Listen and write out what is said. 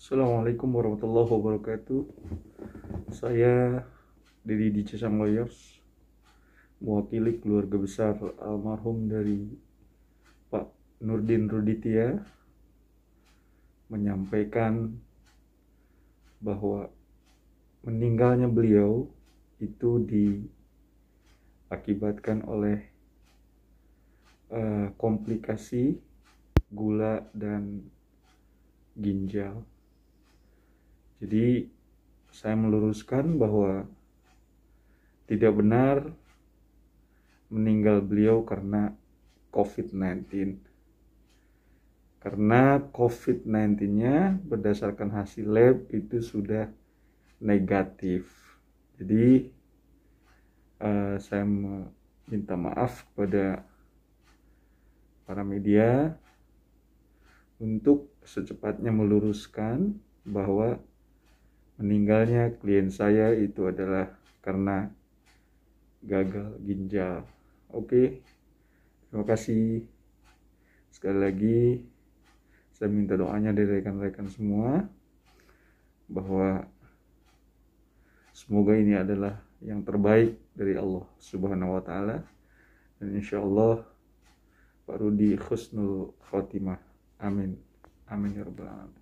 Assalamualaikum warahmatullahi wabarakatuh Saya Didi Dice Lawyers Mewakili keluarga besar almarhum dari Pak Nurdin Ruditya Menyampaikan bahwa meninggalnya beliau itu diakibatkan oleh uh, komplikasi gula dan ginjal jadi saya meluruskan bahwa tidak benar meninggal beliau karena COVID-19. Karena COVID-19-nya berdasarkan hasil lab itu sudah negatif. Jadi uh, saya minta maaf kepada para media untuk secepatnya meluruskan bahwa meninggalnya klien saya itu adalah karena gagal ginjal. Oke, terima kasih. Sekali lagi, saya minta doanya dari rekan-rekan semua bahwa semoga ini adalah yang terbaik dari Allah Subhanahu wa Ta'ala, dan insya Allah Pak Rudi Husnul Khotimah. Amin. Amin ya Rabbal Alamin.